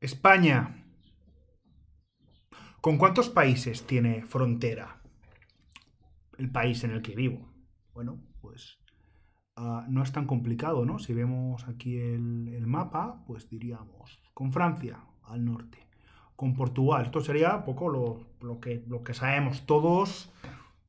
España. ¿Con cuántos países tiene frontera el país en el que vivo? Bueno, pues ah, no es tan complicado, ¿no? Si vemos aquí el, mapa, pues diríamos con Francia al norte, con Portugal. Esto sería un poco lo, que, lo que sabemos todos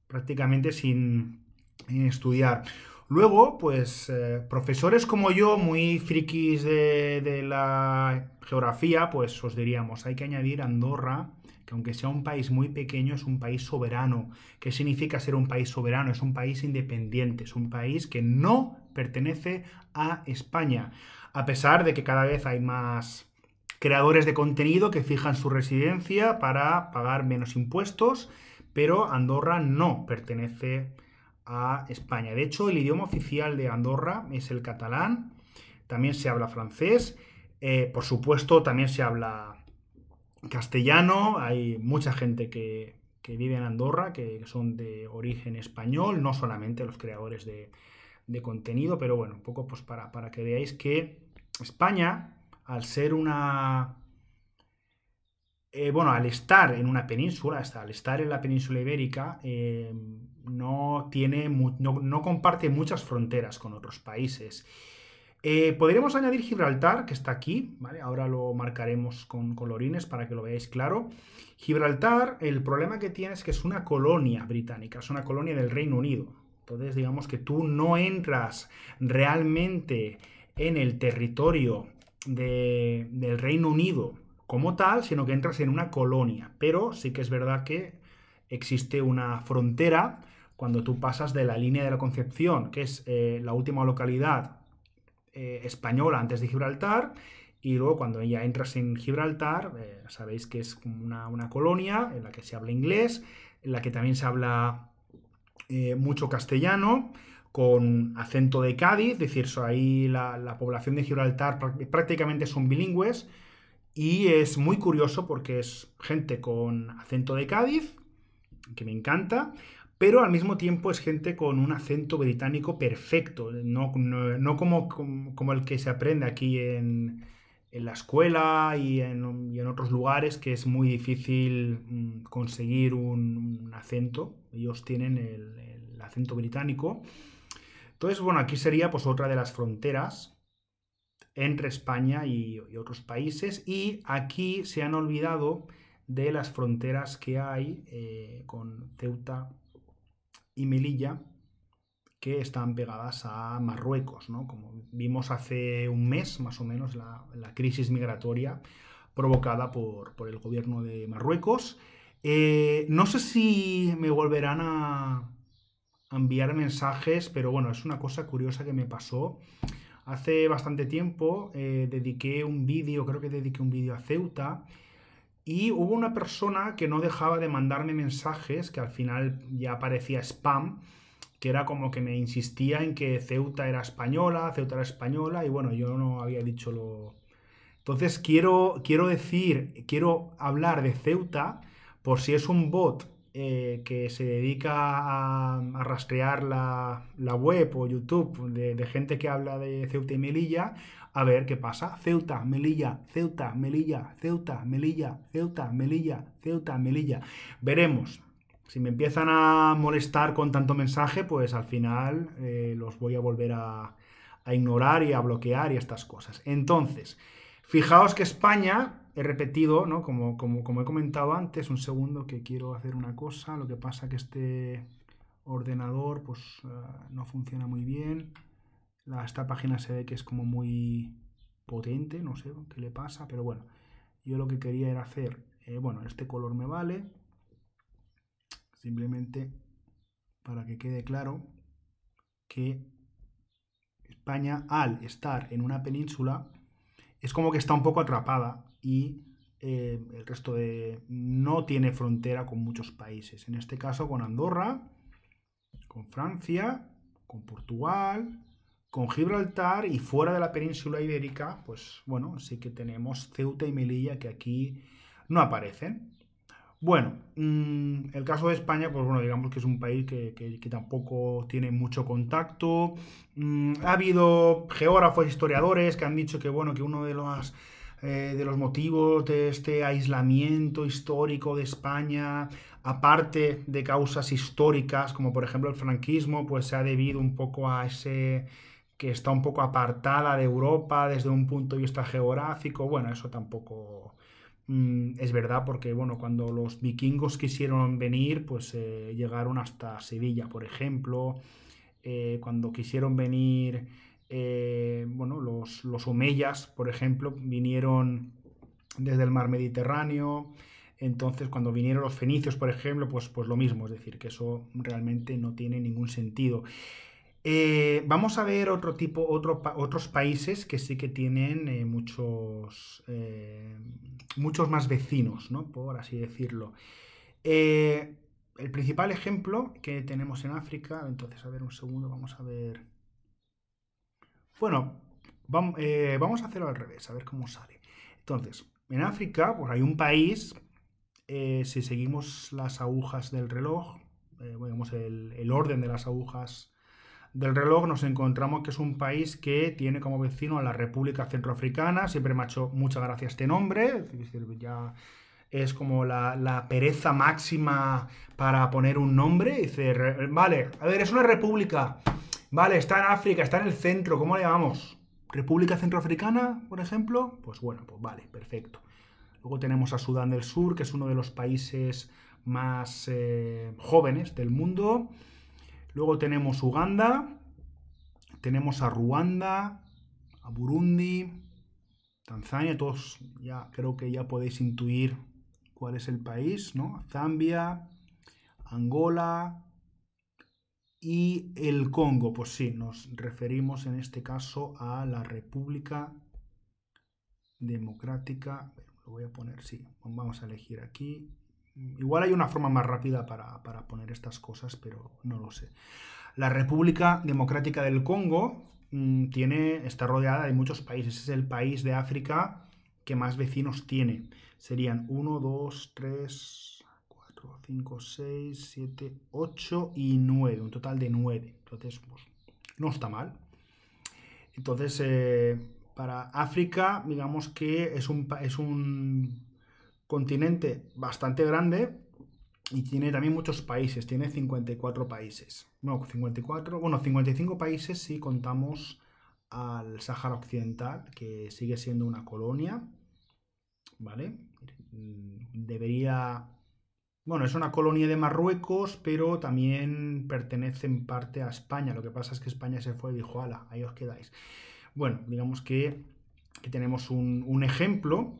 prácticamente sin estudiar. Luego, pues eh, profesores como yo, muy frikis de, la geografía, pues os diríamos, hay que añadir Andorra, que aunque sea un país muy pequeño, es un país soberano. ¿Qué significa ser un país soberano? Es un país independiente, es un país que no pertenece a España, a pesar de que cada vez hay más creadores de contenido que fijan su residencia para pagar menos impuestos, pero Andorra no pertenece a a España. De hecho, el idioma oficial de Andorra es el catalán, también se habla francés, eh, por supuesto también se habla castellano, hay mucha gente que, vive en Andorra, que son de origen español, no solamente los creadores de, de contenido, pero bueno, un poco pues para, para que veáis que España, al ser una, eh, bueno, al estar en una península, al estar en la península ibérica, eh, no, tiene, no, comparte muchas fronteras con otros países. Eh, podríamos añadir Gibraltar, que está aquí, ¿vale? Ahora lo marcaremos con colorines para que lo veáis claro. Gibraltar, el problema que tiene es que es una colonia británica, es una colonia del Reino Unido. Entonces, digamos que tú no entras realmente en el territorio del Reino Unido como tal, sino que entras en una colonia. Pero sí que es verdad que existe una frontera cuando tú pasas de la línea de la Concepción, que es eh, la última localidad eh, española antes de Gibraltar, y luego cuando ya entras en Gibraltar, eh, sabéis que es una, una, colonia en la que se habla inglés, en la que también se habla mucho castellano, con acento de Cádiz, es decir, ahí la población de Gibraltar prácticamente son bilingües, y es muy curioso porque es gente con acento de Cádiz, que me encanta, pero al mismo tiempo es gente con un acento británico perfecto, no, como, el que se aprende aquí en, la escuela y en, otros lugares, que es muy difícil mm, conseguir un, acento. Ellos tienen el, acento británico. Entonces, bueno, aquí sería pues otra de las fronteras entre España y, otros países y aquí se han olvidado de las fronteras que hay eh, con Ceuta y Melilla que están pegadas a Marruecos, Como vimos hace un mes más o menos la, crisis migratoria provocada por, el gobierno de Marruecos. Eh, no sé si me volverán a enviar mensajes, pero bueno, es una cosa curiosa que me pasó Hace bastante tiempo eh, dediqué un vídeo, creo que dediqué un vídeo a Ceuta, y hubo una persona que no dejaba de mandarme mensajes, que al final ya parecía spam, que era como que me insistía en que Ceuta era española, Ceuta era española, y bueno, yo no había dicho lo... Entonces quiero, quiero decir, quiero hablar de Ceuta por si es un bot eh, que se dedica a, rastrear la, web o YouTube de, gente que habla de Ceuta y Melilla, a ver qué pasa. Ceuta, Melilla, Ceuta, Melilla, Ceuta, Melilla, Ceuta, Melilla, Ceuta, Melilla. Veremos. Si me empiezan a molestar con tanto mensaje, pues al final eh, los voy a volver a, a ignorar y a bloquear y estas cosas. Entonces, fijaos que España he repetido, ¿no? Como, he comentado antes, un segundo que quiero hacer una cosa, lo que pasa que este ordenador pues eh, no funciona muy bien, esta página se ve que es como muy potente, no sé qué le pasa, pero bueno, yo lo que quería era hacer, eh, bueno, este color me vale, simplemente para que quede claro que España al estar en una península es como que está un poco atrapada y eh, el resto de... no tiene frontera con muchos países. En este caso con Andorra, con Francia, con Portugal, con Gibraltar y fuera de la península ibérica, pues bueno, sí que tenemos Ceuta y Melilla que aquí no aparecen. Bueno, mm, el caso de España, pues bueno, digamos que es un país que, tampoco tiene mucho contacto. Mm, ha habido geógrafos, historiadores que han dicho que bueno, que uno de los eh, de los motivos de este aislamiento histórico de España, aparte de causas históricas, como por ejemplo el franquismo, pues se ha debido un poco a ese que está un poco apartada de Europa desde un punto de vista geográfico. Bueno, eso tampoco mm, es verdad porque, bueno, cuando los vikingos quisieron venir, pues eh, llegaron hasta Sevilla, por ejemplo. Eh, cuando quisieron venir eh, bueno, los, los omeyas, por ejemplo, vinieron desde el mar Mediterráneo. Entonces, cuando vinieron los fenicios, por ejemplo, pues, pues lo mismo, es decir, que eso realmente no tiene ningún sentido. Eh, vamos a ver otro tipo, otros países que sí que tienen eh, muchos, muchos más vecinos, ¿no? por así decirlo. el principal ejemplo que tenemos en África, entonces, a ver un segundo, vamos a ver bueno, eh, vamos a hacerlo al revés, a ver cómo sale. Entonces, en África, pues hay un país, eh, si seguimos las agujas del reloj, eh, el, orden de las agujas del reloj, nos encontramos que es un país que tiene como vecino a la República Centroafricana, siempre me ha hecho mucha gracia este nombre, es ya es como la, la, pereza máxima para poner un nombre. Dice, vale, a ver, es una república. Vale, está en África, está en el centro, ¿cómo le llamamos? República Centroafricana, por ejemplo. Pues bueno, pues vale, perfecto. Luego tenemos a Sudán del Sur, que es uno de los países más eh, jóvenes del mundo. Luego tenemos Uganda, tenemos a Ruanda, a Burundi, Tanzania, todos ya creo que ya podéis intuir cuál es el país, ¿no? Zambia, Angola, y el Congo, pues sí, nos referimos en este caso a la República Democrática. Lo voy a poner, sí, vamos a elegir aquí. Igual hay una forma más rápida para, poner estas cosas, pero no lo sé. La República Democrática del Congo mm, tiene, está rodeada de muchos países. Es el país de África que más vecinos tiene. Serían uno, dos, tres... 5, 6, 7, 8 y 9, un total de 9. Entonces, pues, no está mal. Entonces, eh, para África, digamos que es un, es un continente bastante grande y tiene también muchos países, tiene 54 países. No, 54, bueno, 55 países si contamos al Sáhara Occidental, que sigue siendo una colonia, ¿vale? Mm, debería bueno, es una colonia de Marruecos, pero también pertenece en parte a España. Lo que pasa es que España se fue y dijo, ala, ahí os quedáis. Bueno, digamos que, tenemos un, ejemplo.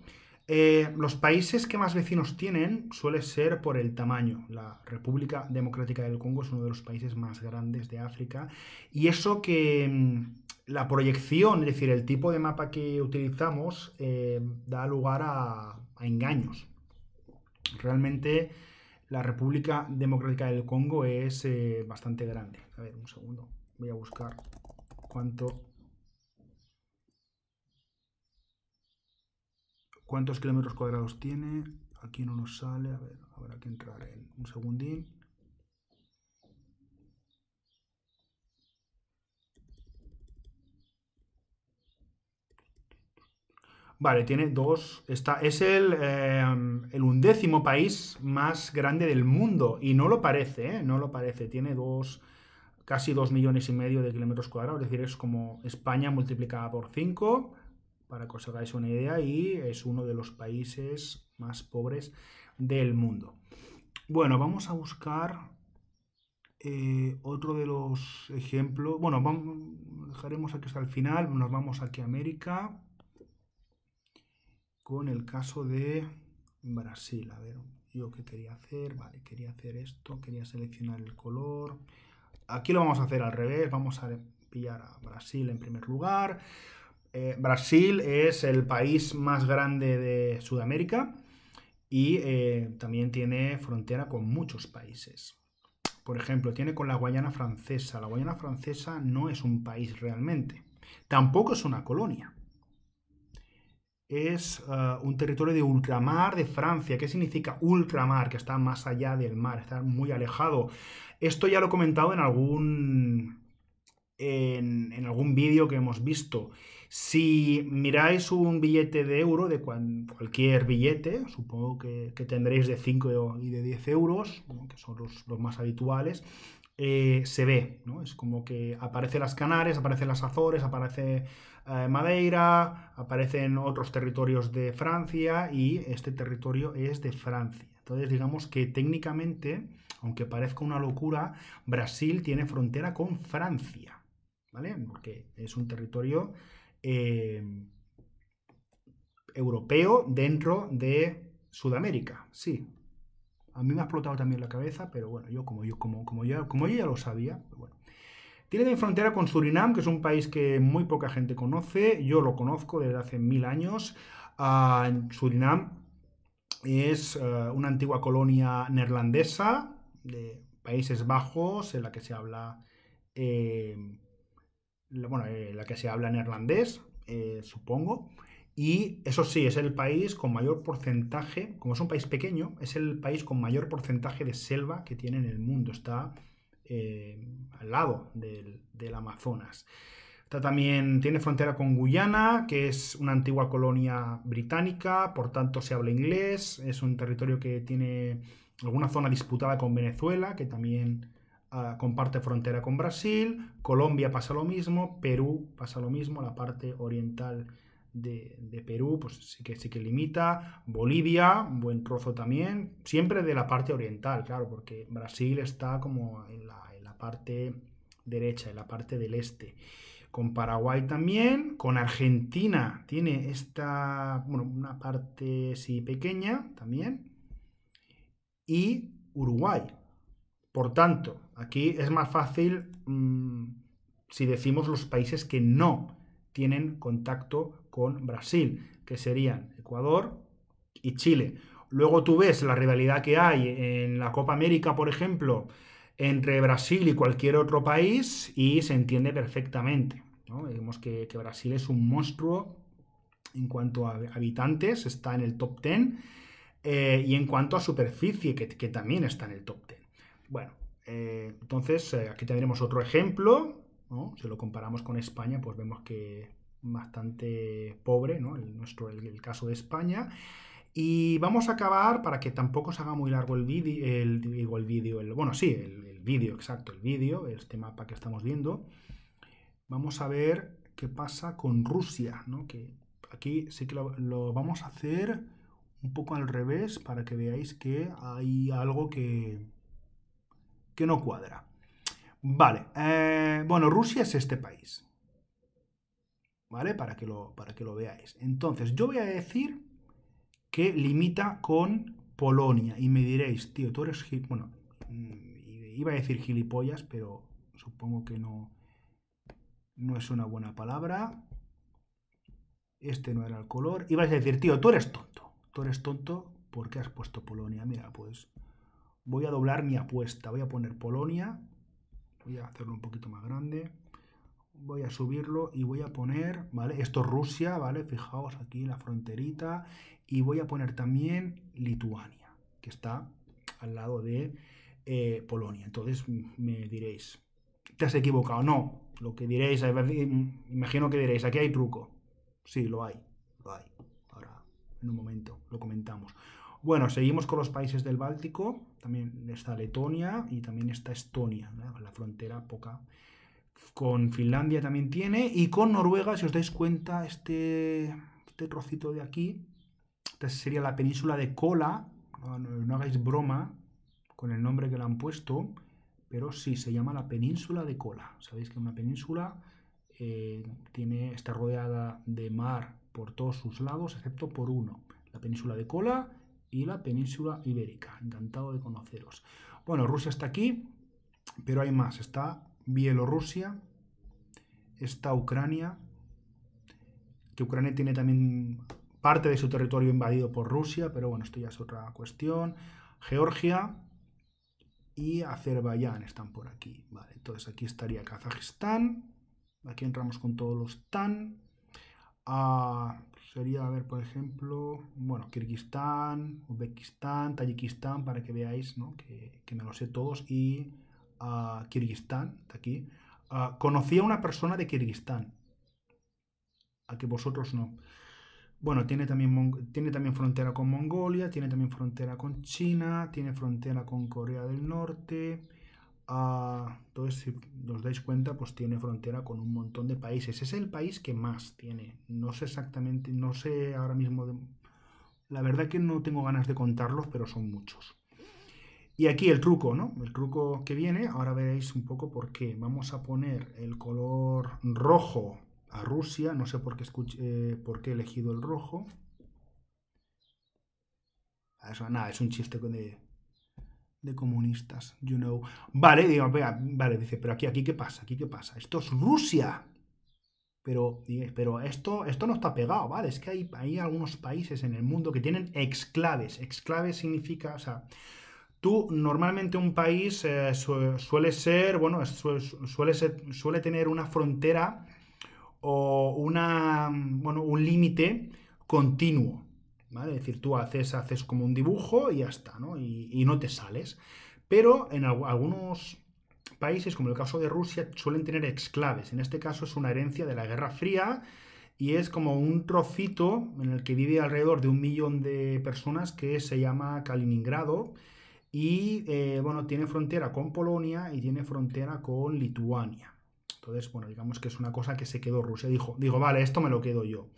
Eh, los países que más vecinos tienen suele ser por el tamaño. La República Democrática del Congo es uno de los países más grandes de África. Y eso que mm, la proyección, es decir, el tipo de mapa que utilizamos, eh, da lugar a, a engaños. Realmente la República Democrática del Congo es eh, bastante grande. A ver, un segundo. Voy a buscar cuánto... ¿Cuántos kilómetros cuadrados tiene? Aquí no nos sale. A ver, habrá que entrar en un segundín. Vale, tiene dos. es eh, el, undécimo país más grande del mundo. Y no lo parece, ¿eh? No lo parece. Tiene dos. casi dos millones y medio de kilómetros cuadrados. Es decir, es como España multiplicada por 5. Para que os hagáis una idea. Y es uno de los países más pobres del mundo. Bueno, vamos a buscar. Eh, otro de los ejemplos. Bueno, dejaremos aquí hasta el final. Nos vamos aquí a América con el caso de Brasil. A ver, yo qué quería hacer, vale, quería hacer esto, quería seleccionar el color. Aquí lo vamos a hacer al revés, vamos a pillar a Brasil en primer lugar. Eh, Brasil es el país más grande de Sudamérica y eh, también tiene frontera con muchos países. Por ejemplo, tiene con la Guayana Francesa. La Guayana Francesa no es un país realmente, tampoco es una colonia es eh, un territorio de ultramar de Francia. ¿Qué significa ultramar? Que está más allá del mar, está muy alejado. Esto ya lo he comentado en algún, en, en algún vídeo que hemos visto. Si miráis un billete de euro, de cualquier billete, supongo que, tendréis de 5 y de 10 euros, que son los, más habituales, eh, se ve, ¿no? Es como que aparecen las Canarias, aparecen las Azores, aparece eh, Madeira, aparecen otros territorios de Francia y este territorio es de Francia. Entonces, digamos que técnicamente, aunque parezca una locura, Brasil tiene frontera con Francia, ¿vale? Porque es un territorio Em, europeo dentro de Sudamérica. Sí. A mí me ha explotado también la cabeza, pero bueno, yo como yo, como, como yo, como ya lo sabía, Tiene también frontera con Surinam, que es un país que muy poca gente conoce. Yo lo conozco desde hace mil años. Ah, Surinam es eh, una antigua colonia neerlandesa de Países Bajos, en la que se habla eh, bueno, eh, la que se habla en irlandés, eh, supongo. Y eso sí, es el país con mayor porcentaje, como es un país pequeño, es el país con mayor porcentaje de selva que tiene en el mundo. Está eh, al lado del, del Amazonas. Está también tiene frontera con Guyana, que es una antigua colonia británica, por tanto se habla inglés. Es un territorio que tiene alguna zona disputada con Venezuela, que también comparte frontera con Brasil, Colombia pasa lo mismo, Perú pasa lo mismo, la parte oriental de, Perú, pues sí que, sí que limita. Bolivia, buen trozo también. Siempre de la parte oriental, claro, porque Brasil está como en la, en la, parte derecha, en la parte del este. Con Paraguay también, con Argentina tiene esta, bueno, una parte sí pequeña también. Y Uruguay, por tanto, aquí es más fácil mm, si decimos los países que no tienen contacto con Brasil, que serían Ecuador y Chile. Luego tú ves la rivalidad que hay en la Copa América, por ejemplo, entre Brasil y cualquier otro país y se entiende perfectamente. Vemos que, Brasil es un monstruo en cuanto a habitantes, está en el top 10, eh, y en cuanto a superficie, que, que también está en el top 10. Bueno, eh, entonces eh, aquí tendremos otro ejemplo. Si lo comparamos con España, pues vemos que bastante pobre ¿no? el, nuestro, el, caso de España. Y vamos a acabar para que tampoco se haga muy largo el vídeo, el, el vídeo, el, bueno, sí, el, vídeo, exacto, el vídeo, este mapa que estamos viendo. Vamos a ver qué pasa con Rusia, ¿no? Que aquí sí que lo, vamos a hacer un poco al revés para que veáis que hay algo que, que no cuadra. Vale, eh, bueno, Rusia es este país. ¿Vale? Para que, lo, para que lo veáis. Entonces, yo voy a decir que limita con Polonia. Y me diréis, tío, tú eres... Bueno, mm, iba a decir gilipollas, pero supongo que no, no es una buena palabra. Este no era el color. Y a decir, tío, tú eres tonto. Tú eres tonto porque has puesto Polonia. Mira, pues voy a doblar mi apuesta. Voy a poner Polonia. Voy a hacerlo un poquito más grande. Voy a subirlo y voy a poner, ¿vale? Esto es Rusia, ¿vale? Fijaos aquí la fronterita. Y voy a poner también Lituania, que está al lado de eh, Polonia. Entonces me diréis, ¿te has equivocado? No, lo que diréis, imagino que diréis, aquí hay truco. Sí, lo hay, lo hay. Ahora, en un momento, lo comentamos. Bueno, seguimos con los países del Báltico, también está Letonia y también está Estonia, la frontera poca. Con Finlandia también tiene y con Noruega, si os dais cuenta, este, este trocito de aquí, esta sería la península de Kola, no, hagáis broma con el nombre que le han puesto, pero sí, se llama la península de Kola. Sabéis que una península eh, tiene, está rodeada de mar por todos sus lados, excepto por uno. La península de Kola y la península ibérica. Encantado de conoceros. Bueno, Rusia está aquí, pero hay más. Está Bielorrusia, está Ucrania, que Ucrania tiene también parte de su territorio invadido por Rusia, pero bueno, esto ya es otra cuestión. Georgia y Azerbaiyán están por aquí. Vale, entonces aquí estaría Kazajistán. Aquí entramos con todos los tan a, pues, sería, a ver, por ejemplo, bueno, Kirguistán, Uzbekistán, Tayikistán, para que veáis, ¿no? Que, me lo sé todos, y Kirguistán, de aquí. conocí a una persona de Kirguistán, a que vosotros no. Bueno, tiene también, tiene también frontera con Mongolia, tiene también frontera con China, tiene frontera con Corea del Norte, entonces, si os dais cuenta, pues tiene frontera con un montón de países. Es el país que más tiene. No sé exactamente, no sé ahora mismo. La verdad que no tengo ganas de contarlos, pero son muchos. Y aquí el truco, ¿no? El truco que viene, ahora veréis un poco por qué. Vamos a poner el color rojo a Rusia, no sé por qué, escuché, eh, por qué he elegido el rojo. Ah, nada, es un chiste de, de comunistas, you know. Vale, vale, dice, pero aquí, aquí, ¿qué pasa? ¿Aquí qué pasa? Esto es Rusia. Pero, pero esto, esto no está pegado, ¿vale? Es que hay, hay algunos países en el mundo que tienen exclaves. Exclaves significa, o sea, tú normalmente un país eh, suele ser, bueno, suele, suele tener una frontera o una, bueno, un límite continuo. Es decir, tú haces, haces como un dibujo y ya está, ¿no? Y, no te sales. Pero en algunos países, como el caso de Rusia, suelen tener exclaves. En este caso es una herencia de la Guerra Fría y es como un trocito en el que vive alrededor de un millón de personas que se llama Kaliningrado y eh, bueno, tiene frontera con Polonia y tiene frontera con Lituania. Entonces, bueno, digamos que es una cosa que se quedó Rusia. Dijo, digo, vale, esto me lo quedo yo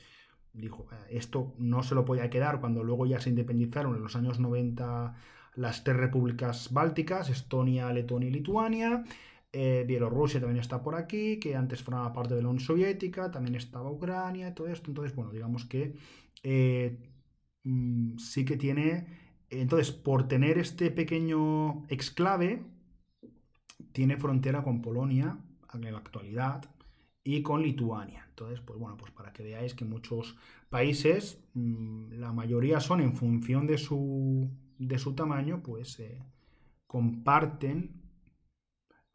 dijo, ah, esto no se lo podía quedar cuando luego ya se independizaron en los años 90 las tres repúblicas bálticas, Estonia, Letonia y Lituania. Eh, Bielorrusia también está por aquí, que antes formaba parte de la Unión Soviética, también estaba Ucrania y todo esto. Entonces, bueno, digamos que eh, mm, sí que tiene... Entonces, por tener este pequeño exclave, tiene frontera con Polonia en la actualidad y con Lituania. Entonces, pues bueno, pues para que veáis que muchos países, mm, la mayoría son en función de su, tamaño, pues eh, comparten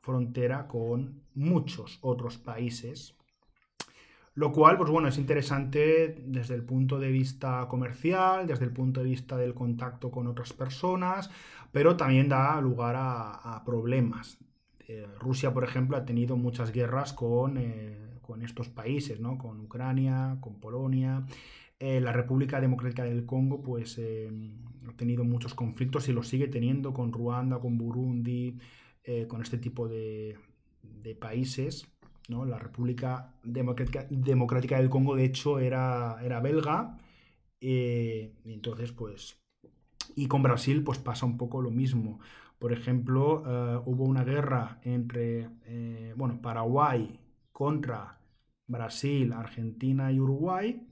frontera con muchos otros países. Lo cual, pues bueno, es interesante desde el punto de vista comercial, desde el punto de vista del contacto con otras personas, pero también da lugar a, problemas. Eh, Rusia, por ejemplo, ha tenido muchas guerras con eh, con estos países, ¿no? Con Ucrania, con Polonia. Eh, la República Democrática del Congo, pues eh, ha tenido muchos conflictos y los sigue teniendo con Ruanda, con Burundi, eh, con este tipo de, países. ¿no? La República Democrática, del Congo, de hecho, era, era belga. Eh, entonces, pues. Y con Brasil, pues pasa un poco lo mismo. Por ejemplo, hubo una guerra entre. bueno, Paraguay contra Brasil, Argentina y Uruguay.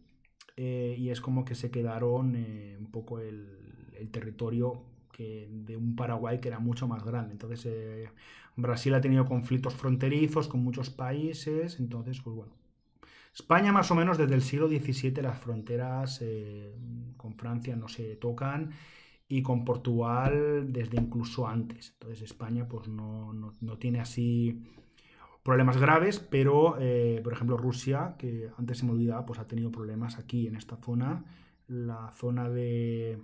Eh, y es como que se quedaron eh, un poco el, territorio que de un Paraguay que era mucho más grande. Entonces, eh, Brasil ha tenido conflictos fronterizos con muchos países. Entonces, pues bueno. España, más o menos desde el siglo XVII, las fronteras con Francia no se tocan y con Portugal desde incluso antes. Entonces, España, pues no tiene así problemas graves, pero, eh, por ejemplo, Rusia, que antes se me olvidaba, pues ha tenido problemas aquí en esta zona, la zona de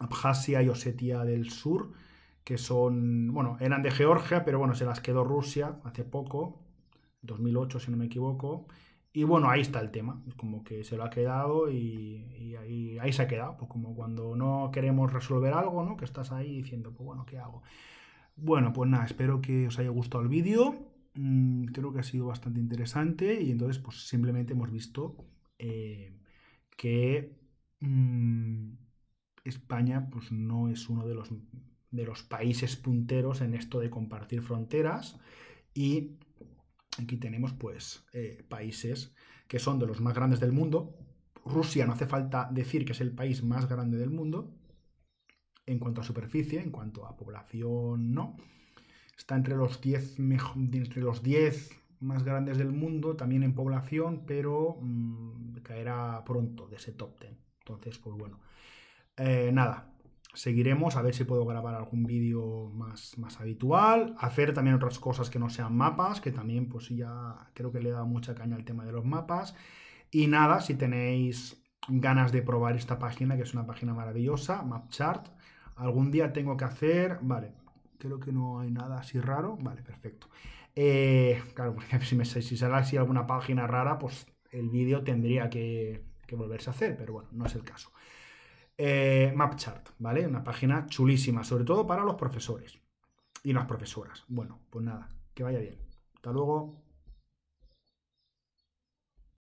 Abjasia y Osetia del Sur, que son, bueno, eran de Georgia, pero bueno, se las quedó Rusia hace poco, 2008 si no me equivoco, y bueno, ahí está el tema, como que se lo ha quedado y, ahí, ahí, se ha quedado, pues como cuando no queremos resolver algo, ¿no? Que estás ahí diciendo, pues bueno, ¿qué hago? Bueno, pues nada, espero que os haya gustado el vídeo. Mm, creo que ha sido bastante interesante y entonces pues simplemente hemos visto eh, que mm, España pues no es uno de los, países punteros en esto de compartir fronteras y aquí tenemos pues eh, países que son de los más grandes del mundo. Rusia no hace falta decir que es el país más grande del mundo en cuanto a superficie, en cuanto a población no está entre los 10 entre los más grandes del mundo, también en población, pero mm, caerá pronto de ese top 10. Entonces, pues bueno. Eh, nada, seguiremos a ver si puedo grabar algún vídeo más, más habitual, hacer también otras cosas que no sean mapas, que también pues ya creo que le he dado mucha caña al tema de los mapas. Y nada, si tenéis ganas de probar esta página, que es una página maravillosa, MapChart, algún día tengo que hacer, vale, creo que no hay nada así raro. Vale, perfecto. Eh, claro, si, me, si sale así alguna página rara, pues el vídeo tendría que, volverse a hacer, pero bueno, no es el caso. Eh, MapChart, ¿vale? Una página chulísima, sobre todo para los profesores y las profesoras. Bueno, pues nada, que vaya bien. Hasta luego.